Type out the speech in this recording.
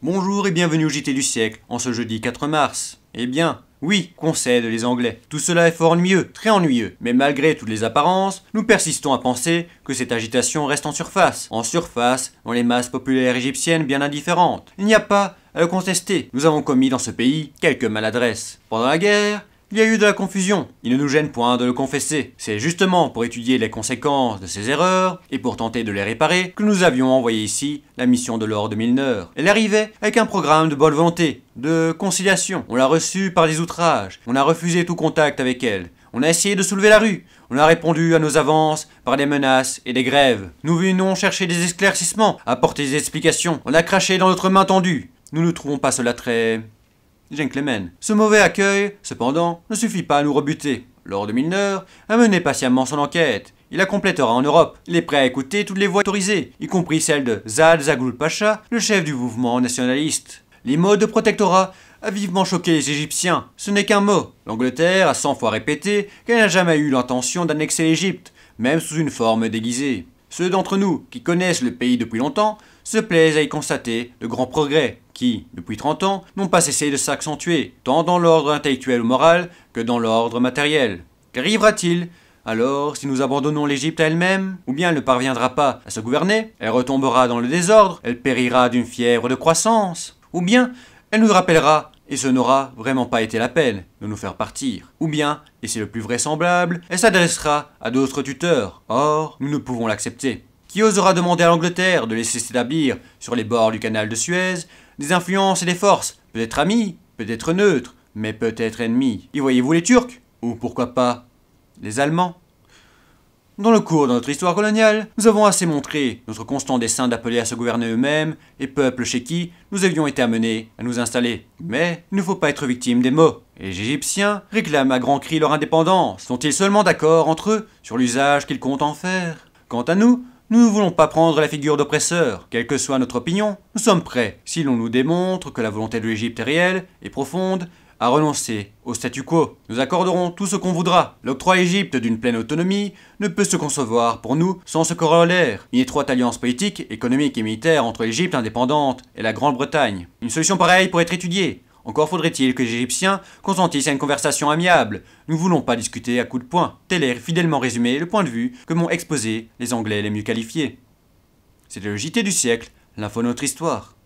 Bonjour et bienvenue au JT du siècle en ce jeudi 4 mars. Eh bien, oui, concèdent les Anglais. Tout cela est fort ennuyeux, très ennuyeux. Mais malgré toutes les apparences, nous persistons à penser que cette agitation reste en surface. En surface, dans les masses populaires égyptiennes bien indifférentes. Il n'y a pas à le contester. Nous avons commis dans ce pays quelques maladresses. Pendant la guerre, il y a eu de la confusion, il ne nous gêne point de le confesser. C'est justement pour étudier les conséquences de ces erreurs et pour tenter de les réparer que nous avions envoyé ici la mission de l'ordre de Milner. Elle arrivait avec un programme de bonne volonté, de conciliation. On l'a reçue par des outrages, on a refusé tout contact avec elle, on a essayé de soulever la rue. On a répondu à nos avances par des menaces et des grèves. Nous venons chercher des éclaircissements, apporter des explications. On a craché dans notre main tendue. Nous ne trouvons pas cela très Gentlemen. Ce mauvais accueil, cependant, ne suffit pas à nous rebuter. Lord Milner a mené patiemment son enquête. Il la complétera en Europe. Il est prêt à écouter toutes les voix autorisées, y compris celle de Zad Zagul Pacha, le chef du mouvement nationaliste. Les mots de protectorat a vivement choqué les Égyptiens. Ce n'est qu'un mot. L'Angleterre a cent fois répété qu'elle n'a jamais eu l'intention d'annexer l'Égypte, même sous une forme déguisée. Ceux d'entre nous qui connaissent le pays depuis longtemps se plaisent à y constater de grands progrès qui, depuis 30 ans, n'ont pas cessé de s'accentuer, tant dans l'ordre intellectuel ou moral que dans l'ordre matériel. Qu'arrivera-t-il alors, si nous abandonnons l'Égypte à elle-même, ou bien elle ne parviendra pas à se gouverner, elle retombera dans le désordre, elle périra d'une fièvre de croissance, ou bien elle nous rappellera et ce n'aura vraiment pas été la peine de nous faire partir. Ou bien, et c'est le plus vraisemblable, elle s'adressera à d'autres tuteurs. Or, nous ne pouvons l'accepter. Qui osera demander à l'Angleterre de laisser s'établir, sur les bords du canal de Suez, des influences et des forces, peut-être amies, peut-être neutres, mais peut-être ennemies Y voyez-vous les Turcs Ou pourquoi pas les Allemands dans le cours de notre histoire coloniale, nous avons assez montré notre constant dessein d'appeler à se gouverner eux-mêmes et peuples chez qui nous avions été amenés à nous installer. Mais il ne faut pas être victime des mots. Les Égyptiens réclament à grands cris leur indépendance. Sont-ils seulement d'accord entre eux sur l'usage qu'ils comptent en faire Quant à nous, nous ne voulons pas prendre la figure d'oppresseur. Quelle que soit notre opinion, nous sommes prêts, si l'on nous démontre que la volonté de l'Égypte est réelle et profonde, à renoncer au statu quo. Nous accorderons tout ce qu'on voudra. L'octroi Égypte d'une pleine autonomie ne peut se concevoir pour nous sans ce corollaire, une étroite alliance politique, économique et militaire entre l'Égypte indépendante et la Grande-Bretagne. Une solution pareille pourrait être étudiée. Encore faudrait-il que les Égyptiens consentissent à une conversation amiable. Nous ne voulons pas discuter à coups de poing. Tel est fidèlement résumé le point de vue que m'ont exposé les Anglais les mieux qualifiés. C'est le JT du siècle, l'info notre histoire.